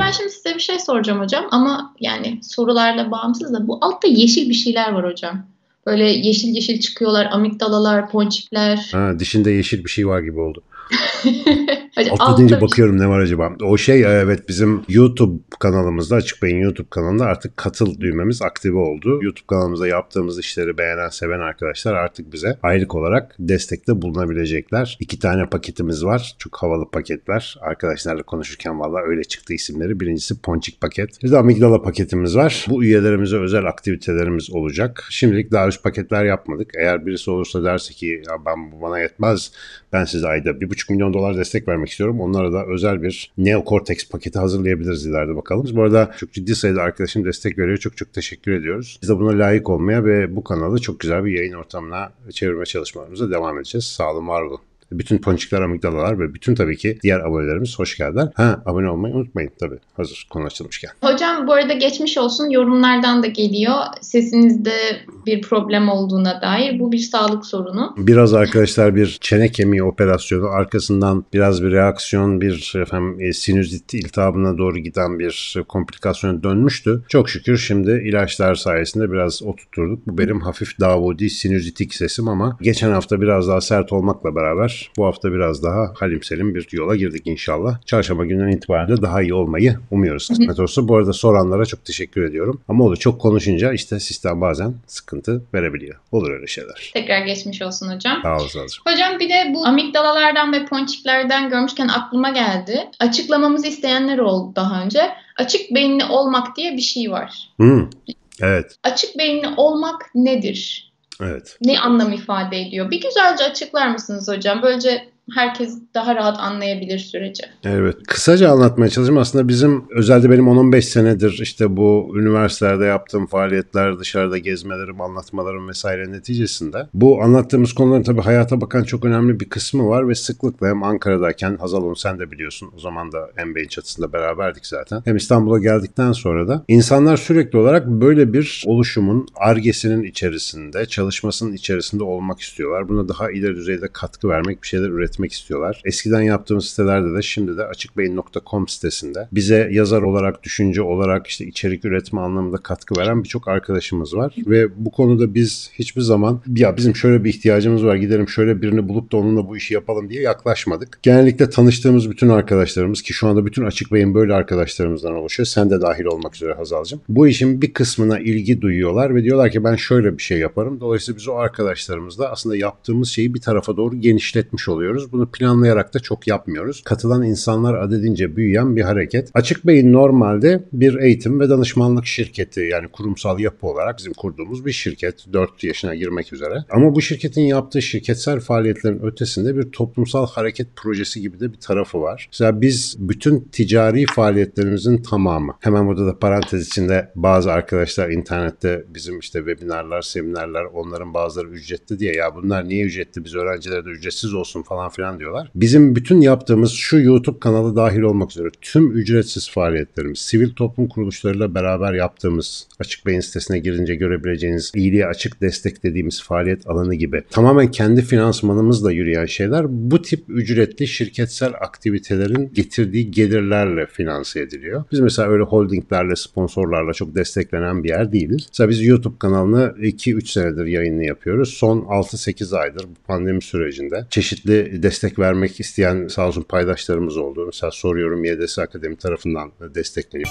ben şimdi size bir şey soracağım hocam ama yani sorularla bağımsız da bu altta yeşil bir şeyler var hocam. Böyle yeşil yeşil çıkıyorlar amigdalalar, ponçikler. Ha, dişinde yeşil bir şey var gibi oldu. Hani altta deyince bakıyorum ne var acaba. O şey e, evet bizim YouTube kanalımızda Açık Bey'in YouTube kanalında artık katıl düğmemiz aktive oldu. YouTube kanalımızda yaptığımız işleri beğenen seven arkadaşlar artık bize aylık olarak destekte bulunabilecekler. İki tane paketimiz var. Çok havalı paketler. Arkadaşlarla konuşurken valla öyle çıktı isimleri. Birincisi Ponçik paket. Bir de amigdala paketimiz var. Bu üyelerimize özel aktivitelerimiz olacak. Şimdilik daha üst paketler yapmadık. Eğer birisi olursa derse ki ya ben bu bana yetmez. Ben size ayda 1,5 milyon dolar destek vermek vermek istiyorum. Onlara da özel bir Neocortex paketi hazırlayabiliriz ileride bakalım. bu arada çok ciddi sayıda arkadaşım destek veriyor. Çok çok teşekkür ediyoruz. Biz de buna layık olmaya ve bu kanalı çok güzel bir yayın ortamına çevirme çalışmalarımıza devam edeceğiz. Sağ olun, var olun. Bütün ponçikler, amigdalalar ve bütün tabii ki diğer abonelerimiz hoş geldiler. Ha abone olmayı unutmayın tabii hazır konu açılmışken. Hocam bu arada geçmiş olsun yorumlardan da geliyor. Sesinizde bir problem olduğuna dair bu bir sağlık sorunu. Biraz arkadaşlar bir çene kemiği operasyonu arkasından biraz bir reaksiyon bir efendim e, sinüzit iltihabına doğru giden bir komplikasyon dönmüştü. Çok şükür şimdi ilaçlar sayesinde biraz oturtturduk. Bu benim hafif davudi sinüzitik sesim ama geçen hafta biraz daha sert olmakla beraber bu hafta biraz daha kalimselim bir yola girdik inşallah. Çarşamba günden itibaren de daha iyi olmayı umuyoruz kısmet olsun. Bu arada soranlara çok teşekkür ediyorum. Ama olur çok konuşunca işte sistem bazen sıkıntı verebiliyor. Olur öyle şeyler. Tekrar geçmiş olsun hocam. Sağ olun hocam. Hocam bir de bu amigdalalardan ve ponçiklerden görmüşken aklıma geldi. Açıklamamızı isteyenler oldu daha önce. Açık beyinli olmak diye bir şey var. Hmm, evet. Açık beyinli olmak nedir? Evet. Ne anlam ifade ediyor? Bir güzelce açıklar mısınız hocam? Böylece herkes daha rahat anlayabilir süreci. Evet. Kısaca anlatmaya çalışayım. Aslında bizim özellikle benim 10-15 senedir işte bu üniversitelerde yaptığım faaliyetler, dışarıda gezmelerim, anlatmalarım vesaire neticesinde bu anlattığımız konuların tabii hayata bakan çok önemli bir kısmı var ve sıklıkla hem Ankara'dayken Hazal onu sen de biliyorsun o zaman da MBA'nin çatısında beraberdik zaten. Hem İstanbul'a geldikten sonra da insanlar sürekli olarak böyle bir oluşumun argesinin içerisinde, çalışmasının içerisinde olmak istiyorlar. Buna daha ileri düzeyde katkı vermek, bir şeyler üretmek üretmek istiyorlar. Eskiden yaptığımız sitelerde de şimdi de açıkbeyin.com sitesinde bize yazar olarak, düşünce olarak işte içerik üretme anlamında katkı veren birçok arkadaşımız var. Ve bu konuda biz hiçbir zaman ya bizim şöyle bir ihtiyacımız var gidelim şöyle birini bulup da onunla bu işi yapalım diye yaklaşmadık. Genellikle tanıştığımız bütün arkadaşlarımız ki şu anda bütün açık beyin böyle arkadaşlarımızdan oluşuyor. Sen de dahil olmak üzere Hazal'cığım. Bu işin bir kısmına ilgi duyuyorlar ve diyorlar ki ben şöyle bir şey yaparım. Dolayısıyla biz o arkadaşlarımızla aslında yaptığımız şeyi bir tarafa doğru genişletmiş oluyoruz yapmıyoruz. Bunu planlayarak da çok yapmıyoruz. Katılan insanlar adedince büyüyen bir hareket. Açık Beyin normalde bir eğitim ve danışmanlık şirketi yani kurumsal yapı olarak bizim kurduğumuz bir şirket 4 yaşına girmek üzere. Ama bu şirketin yaptığı şirketsel faaliyetlerin ötesinde bir toplumsal hareket projesi gibi de bir tarafı var. Mesela biz bütün ticari faaliyetlerimizin tamamı hemen burada da parantez içinde bazı arkadaşlar internette bizim işte webinarlar, seminerler onların bazıları ücretli diye ya bunlar niye ücretli biz öğrencilere de ücretsiz olsun falan filan diyorlar. Bizim bütün yaptığımız şu YouTube kanalı dahil olmak üzere tüm ücretsiz faaliyetlerimiz, sivil toplum kuruluşlarıyla beraber yaptığımız, açık beyin sitesine girince görebileceğiniz iyiliğe açık destek dediğimiz faaliyet alanı gibi tamamen kendi finansmanımızla yürüyen şeyler bu tip ücretli şirketsel aktivitelerin getirdiği gelirlerle finanse ediliyor. Biz mesela öyle holdinglerle, sponsorlarla çok desteklenen bir yer değiliz. Mesela biz YouTube kanalını 2-3 senedir yayını yapıyoruz. Son 6-8 aydır bu pandemi sürecinde çeşitli destek vermek isteyen sağ olsun paydaşlarımız oldu. Mesela soruyorum YDS Akademi tarafından destekleniyor.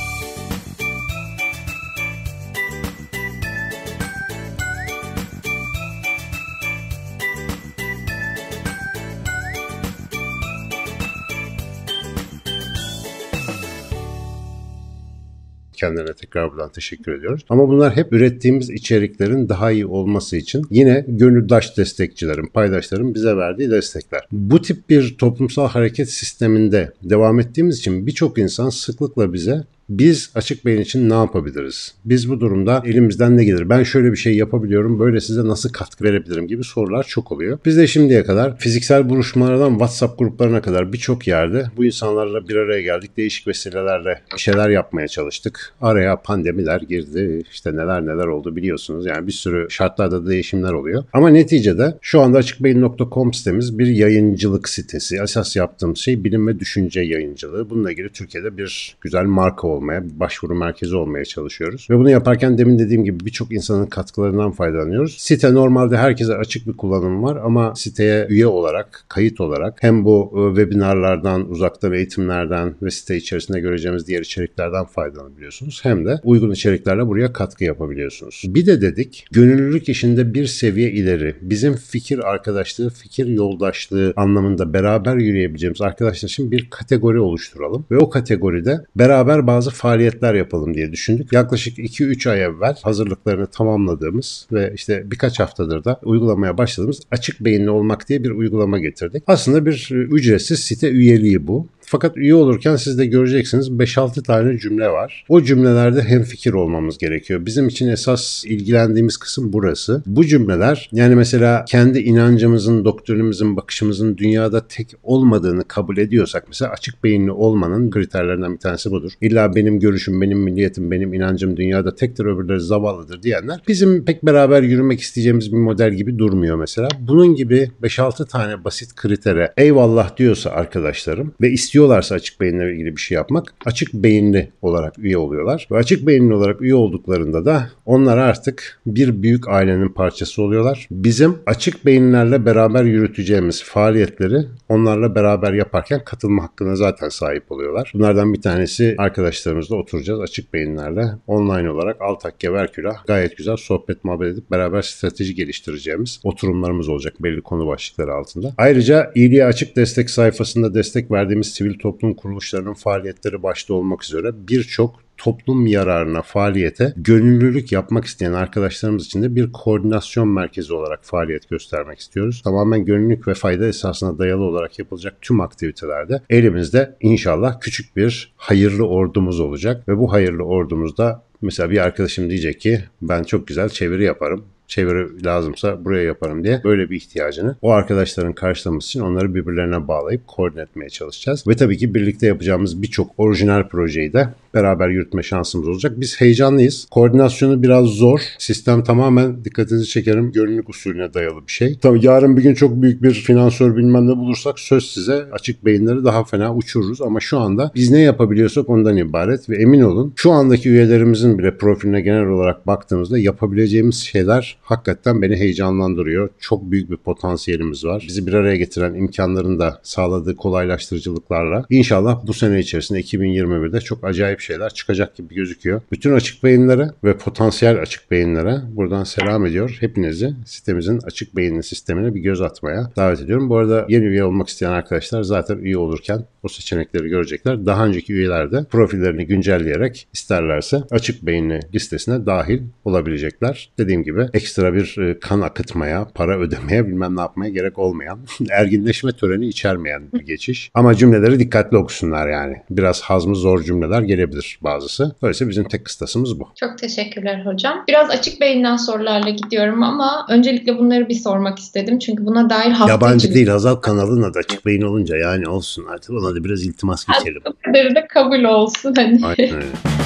Kendilerine tekrar buradan teşekkür ediyoruz. Ama bunlar hep ürettiğimiz içeriklerin daha iyi olması için yine gönüldaş destekçilerin, paydaşların bize verdiği destekler. Bu tip bir toplumsal hareket sisteminde devam ettiğimiz için birçok insan sıklıkla bize biz açık beyin için ne yapabiliriz? Biz bu durumda elimizden ne gelir? Ben şöyle bir şey yapabiliyorum. Böyle size nasıl katkı verebilirim gibi sorular çok oluyor. Biz de şimdiye kadar fiziksel buluşmalardan WhatsApp gruplarına kadar birçok yerde bu insanlarla bir araya geldik. Değişik vesilelerle bir şeyler yapmaya çalıştık. Araya pandemiler girdi. işte neler neler oldu biliyorsunuz. Yani bir sürü şartlarda da değişimler oluyor. Ama neticede şu anda açıkbeyin.com sitemiz bir yayıncılık sitesi. Esas yaptığım şey bilim ve düşünce yayıncılığı. Bununla ilgili Türkiye'de bir güzel marka olmuş olmaya, başvuru merkezi olmaya çalışıyoruz. Ve bunu yaparken demin dediğim gibi birçok insanın katkılarından faydalanıyoruz. Site normalde herkese açık bir kullanım var ama siteye üye olarak, kayıt olarak hem bu e, webinarlardan, uzaktan eğitimlerden ve site içerisinde göreceğimiz diğer içeriklerden faydalanabiliyorsunuz. Hem de uygun içeriklerle buraya katkı yapabiliyorsunuz. Bir de dedik gönüllülük işinde bir seviye ileri bizim fikir arkadaşlığı, fikir yoldaşlığı anlamında beraber yürüyebileceğimiz arkadaşlar için bir kategori oluşturalım ve o kategoride beraber bazı bazı faaliyetler yapalım diye düşündük. Yaklaşık 2-3 ay evvel hazırlıklarını tamamladığımız ve işte birkaç haftadır da uygulamaya başladığımız Açık Beyinli Olmak diye bir uygulama getirdik. Aslında bir ücretsiz site üyeliği bu. Fakat üye olurken siz de göreceksiniz 5-6 tane cümle var. O cümlelerde hemfikir olmamız gerekiyor. Bizim için esas ilgilendiğimiz kısım burası. Bu cümleler yani mesela kendi inancımızın, doktrinimizin, bakışımızın dünyada tek olmadığını kabul ediyorsak mesela açık beyinli olmanın kriterlerinden bir tanesi budur. İlla benim görüşüm, benim milliyetim, benim inancım dünyada tektir öbürleri zavallıdır diyenler bizim pek beraber yürümek isteyeceğimiz bir model gibi durmuyor mesela. Bunun gibi 5-6 tane basit kritere eyvallah diyorsa arkadaşlarım ve istiyor istiyorlarsa açık beyinle ilgili bir şey yapmak açık beyinli olarak üye oluyorlar. Ve açık beyinli olarak üye olduklarında da onlar artık bir büyük ailenin parçası oluyorlar. Bizim açık beyinlerle beraber yürüteceğimiz faaliyetleri onlarla beraber yaparken katılma hakkına zaten sahip oluyorlar. Bunlardan bir tanesi arkadaşlarımızla oturacağız açık beyinlerle online olarak Altakya Verküla gayet güzel sohbet muhabbet edip beraber strateji geliştireceğimiz oturumlarımız olacak belli konu başlıkları altında. Ayrıca iyiliğe açık destek sayfasında destek verdiğimiz sivil toplum kuruluşlarının faaliyetleri başta olmak üzere birçok toplum yararına faaliyete gönüllülük yapmak isteyen arkadaşlarımız için de bir koordinasyon merkezi olarak faaliyet göstermek istiyoruz. Tamamen gönüllülük ve fayda esasına dayalı olarak yapılacak tüm aktivitelerde elimizde inşallah küçük bir hayırlı ordumuz olacak ve bu hayırlı ordumuzda Mesela bir arkadaşım diyecek ki ben çok güzel çeviri yaparım çeviri lazımsa buraya yaparım diye böyle bir ihtiyacını o arkadaşların karşılaması için onları birbirlerine bağlayıp koordine etmeye çalışacağız. Ve tabii ki birlikte yapacağımız birçok orijinal projeyi de beraber yürütme şansımız olacak. Biz heyecanlıyız. Koordinasyonu biraz zor. Sistem tamamen dikkatinizi çekerim görünük usulüne dayalı bir şey. Tabii yarın bir gün çok büyük bir finansör bilmem ne bulursak söz size açık beyinleri daha fena uçururuz ama şu anda biz ne yapabiliyorsak ondan ibaret ve emin olun şu andaki üyelerimizin bile profiline genel olarak baktığımızda yapabileceğimiz şeyler Hakikaten beni heyecanlandırıyor. Çok büyük bir potansiyelimiz var. Bizi bir araya getiren imkanların da sağladığı kolaylaştırıcılıklarla inşallah bu sene içerisinde 2021'de çok acayip şeyler çıkacak gibi gözüküyor. Bütün açık beyinlere ve potansiyel açık beyinlere buradan selam ediyor. Hepinizi sitemizin açık beyinli sistemine bir göz atmaya davet ediyorum. Bu arada yeni üye olmak isteyen arkadaşlar zaten üye olurken o seçenekleri görecekler. Daha önceki üyeler de profillerini güncelleyerek isterlerse açık beyinli listesine dahil olabilecekler. Dediğim gibi ekstra bir e, kan akıtmaya, para ödemeye bilmem ne yapmaya gerek olmayan, erginleşme töreni içermeyen bir geçiş. Ama cümleleri dikkatli okusunlar yani. Biraz hazmı zor cümleler gelebilir bazısı. Öyleyse bizim tek kıstasımız bu. Çok teşekkürler hocam. Biraz açık beyinden sorularla gidiyorum ama öncelikle bunları bir sormak istedim. Çünkü buna dair hafta Yabancı için... değil Hazal kanalın adı açık beyin olunca yani olsun artık ona da biraz iltimas geçelim. Hadi de kabul olsun. Hani. Aynen